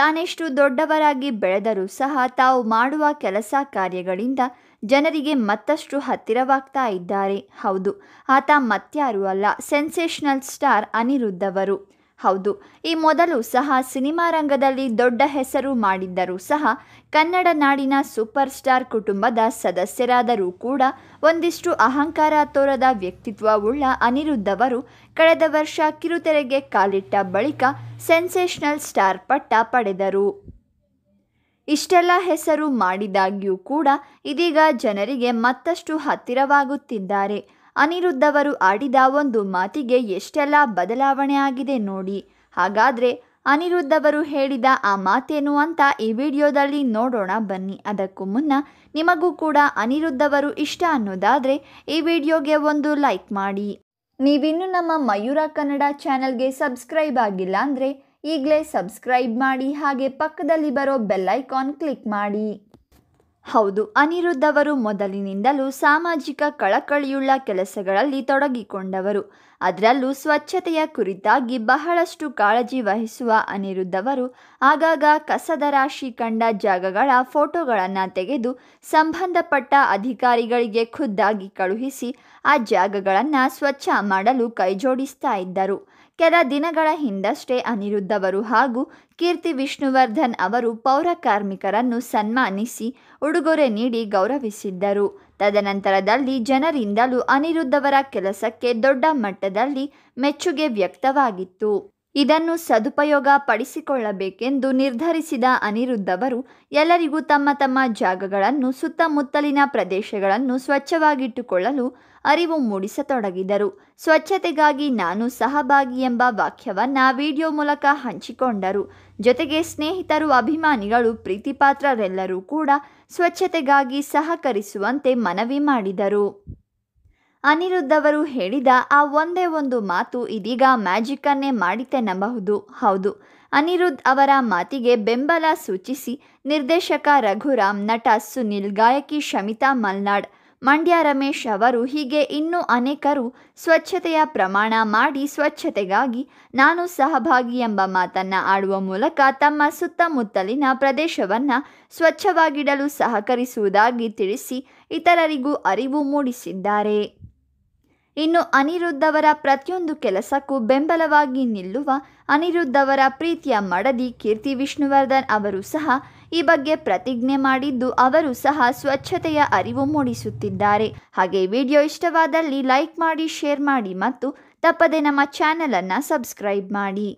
ತಾನೆಷ್ಟು ದೊಡ್ಡವರಾಗಿ ಬೆಳೆದರೂ ಸಹ ತಾವು ಮಾಡುವ ಕೆಲಸ ಕಾರ್ಯಗಳಿಂದ ಜನರಿಗೆ ಮತ್ತಷ್ಟು ಹತ್ತಿರವಾಗ್ತಾ ಇದ್ದಾರೆ ಹೌದು ಆತ ಮತ್ಯಾರೂ ಅಲ್ಲ ಸೆನ್ಸೇಷನಲ್ ಸ್ಟಾರ್ ಅನಿರುದ್ಧವರು ಹೌದು ಈ ಮೊದಲು ಸಹ ಸಿನಿಮಾ ರಂಗದಲ್ಲಿ ದೊಡ್ಡ ಹೆಸರು ಮಾಡಿದ್ದರೂ ಸಹ ಕನ್ನಡ ನಾಡಿನ ಸೂಪರ್ ಸ್ಟಾರ್ ಕುಟುಂಬದ ಸದಸ್ಯರಾದರೂ ಕೂಡ ಒಂದಿಷ್ಟು ಅಹಂಕಾರ ತೋರದ ವ್ಯಕ್ತಿತ್ವವುಳ್ಳ ಅನಿರುದ್ಧವರು ಕಳೆದ ವರ್ಷ ಕಿರುತೆರೆಗೆ ಕಾಲಿಟ್ಟ ಬಳಿಕ ಸೆನ್ಸೇಷನಲ್ ಸ್ಟಾರ್ ಪಟ್ಟ ಪಡೆದರು ಇಷ್ಟೆಲ್ಲ ಹೆಸರು ಮಾಡಿದಾಗ್ಯೂ ಕೂಡ ಇದೀಗ ಜನರಿಗೆ ಮತ್ತಷ್ಟು ಹತ್ತಿರವಾಗುತ್ತಿದ್ದಾರೆ ಅನಿರುದ್ಧವರು ಆಡಿದ ಒಂದು ಮಾತಿಗೆ ಎಷ್ಟೆಲ್ಲ ಬದಲಾವಣೆ ಆಗಿದೆ ನೋಡಿ ಹಾಗಾದರೆ ಅನಿರುದ್ಧವರು ಹೇಳಿದ ಆ ಮಾತೇನು ಅಂತ ಈ ವಿಡಿಯೋದಲ್ಲಿ ನೋಡೋಣ ಬನ್ನಿ ಅದಕ್ಕೂ ಮುನ್ನ ನಿಮಗೂ ಕೂಡ ಅನಿರುದ್ಧವರು ಇಷ್ಟ ಅನ್ನೋದಾದರೆ ಈ ವಿಡಿಯೋಗೆ ಒಂದು ಲೈಕ್ ಮಾಡಿ ನೀವಿನ್ನೂ ನಮ್ಮ ಮಯೂರ ಕನ್ನಡ ಚಾನೆಲ್ಗೆ ಸಬ್ಸ್ಕ್ರೈಬ್ ಆಗಿಲ್ಲ ಅಂದರೆ ಈಗಲೇ ಸಬ್ಸ್ಕ್ರೈಬ್ ಮಾಡಿ ಹಾಗೆ ಪಕ್ಕದಲ್ಲಿ ಬರೋ ಬೆಲ್ಲೈಕಾನ್ ಕ್ಲಿಕ್ ಮಾಡಿ ಹೌದು ಅನಿರುದ್ಧ ಅವರು ಮೊದಲಿನಿಂದಲೂ ಸಾಮಾಜಿಕ ಕಳಕಳಿಯುಳ್ಳ ಕೆಲಸಗಳಲ್ಲಿ ತೊಡಗಿಕೊಂಡವರು ಅದರಲ್ಲೂ ಸ್ವಚ್ಛತೆಯ ಕುರಿತಾಗಿ ಬಹಳಷ್ಟು ಕಾಳಜಿ ವಹಿಸುವ ಅನಿರುದ್ಧ ಅವರು ಆಗಾಗ ಕಸದ ರಾಶಿ ಕಂಡ ಜಾಗಗಳ ಫೋಟೋಗಳನ್ನು ತೆಗೆದು ಸಂಬಂಧಪಟ್ಟ ಅಧಿಕಾರಿಗಳಿಗೆ ಖುದ್ದಾಗಿ ಕಳುಹಿಸಿ ಆ ಜಾಗಗಳನ್ನು ಸ್ವಚ್ಛ ಮಾಡಲು ಕೈಜೋಡಿಸ್ತಾ ಇದ್ದರು ಕೆಲ ದಿನಗಳ ಹಿಂದಷ್ಟೇ ಅನಿರುದ್ಧವರು ಹಾಗೂ ಕೀರ್ತಿ ವಿಷ್ಣುವರ್ಧನ್ ಅವರು ಪೌರ ಕಾರ್ಮಿಕರನ್ನು ಸನ್ಮಾನಿಸಿ ಉಡುಗೊರೆ ನೀಡಿ ಗೌರವಿಸಿದ್ದರು ತದನಂತರದಲ್ಲಿ ಜನರಿಂದಲೂ ಅನಿರುದ್ಧವರ ಕೆಲಸಕ್ಕೆ ದೊಡ್ಡ ಮಟ್ಟದಲ್ಲಿ ಮೆಚ್ಚುಗೆ ವ್ಯಕ್ತವಾಗಿತ್ತು ಇದನ್ನು ಸದುಪಯೋಗ ಪಡಿಸಿಕೊಳ್ಳಬೇಕೆಂದು ನಿರ್ಧರಿಸಿದ ಅನಿರುದ್ಧವರು ಎಲ್ಲರಿಗೂ ತಮ್ಮ ತಮ್ಮ ಜಾಗಗಳನ್ನು ಸುತ್ತಮುತ್ತಲಿನ ಪ್ರದೇಶಗಳನ್ನು ಸ್ವಚ್ಛವಾಗಿಟ್ಟುಕೊಳ್ಳಲು ಅರಿವು ಮೂಡಿಸತೊಡಗಿದರು ಸ್ವಚ್ಛತೆಗಾಗಿ ನಾನು ಸಹಭಾಗಿ ಎಂಬ ವಾಕ್ಯವನ್ನು ವಿಡಿಯೋ ಮೂಲಕ ಹಂಚಿಕೊಂಡರು ಜೊತೆಗೆ ಸ್ನೇಹಿತರು ಅಭಿಮಾನಿಗಳು ಪ್ರೀತಿಪಾತ್ರರೆಲ್ಲರೂ ಕೂಡ ಸ್ವಚ್ಛತೆಗಾಗಿ ಸಹಕರಿಸುವಂತೆ ಮನವಿ ಮಾಡಿದರು ಅನಿರುದ್ಧ್ ಅವರು ಹೇಳಿದ ಆ ಒಂದೇ ಒಂದು ಮಾತು ಇದೀಗ ಮ್ಯಾಜಿಕ್ಕನ್ನೇ ಮಾಡಿತೆ ನಂಬಹುದು ಹೌದು ಅನಿರುದ್ಧ್ ಅವರ ಮಾತಿಗೆ ಬೆಂಬಲ ಸೂಚಿಸಿ ನಿರ್ದೇಶಕ ರಘುರಾಮ್ ನಟ ಸುನಿಲ್ ಗಾಯಕಿ ಶಮಿತಾ ಮಲ್ನಾಡ್ ಮಂಡ್ಯ ರಮೇಶ್ ಅವರು ಹೀಗೆ ಇನ್ನೂ ಅನೇಕರು ಸ್ವಚ್ಛತೆಯ ಪ್ರಮಾಣ ಮಾಡಿ ಸ್ವಚ್ಛತೆಗಾಗಿ ನಾನು ಸಹಭಾಗಿ ಎಂಬ ಮಾತನ್ನು ಆಡುವ ಮೂಲಕ ತಮ್ಮ ಸುತ್ತಮುತ್ತಲಿನ ಪ್ರದೇಶವನ್ನು ಸ್ವಚ್ಛವಾಗಿಡಲು ಸಹಕರಿಸುವುದಾಗಿ ತಿಳಿಸಿ ಇತರರಿಗೂ ಅರಿವು ಮೂಡಿಸಿದ್ದಾರೆ ಇನ್ನು ಅನಿರುದ್ಧವರ ಪ್ರತಿಯೊಂದು ಕೆಲಸಕ್ಕೂ ಬೆಂಬಲವಾಗಿ ನಿಲ್ಲುವ ಅನಿರುದ್ಧವರ ಪ್ರೀತಿಯ ಮಡದಿ ಕೀರ್ತಿ ವಿಷ್ಣುವರ್ಧನ್ ಅವರು ಸಹ ಈ ಬಗ್ಗೆ ಪ್ರತಿಜ್ಞೆ ಮಾಡಿದ್ದು ಅವರು ಸಹ ಸ್ವಚ್ಛತೆಯ ಅರಿವು ಮೂಡಿಸುತ್ತಿದ್ದಾರೆ ಹಾಗೆ ವಿಡಿಯೋ ಇಷ್ಟವಾದಲ್ಲಿ ಲೈಕ್ ಮಾಡಿ ಶೇರ್ ಮಾಡಿ ಮತ್ತು ತಪ್ಪದೆ ನಮ್ಮ ಚಾನಲನ್ನು ಸಬ್ಸ್ಕ್ರೈಬ್ ಮಾಡಿ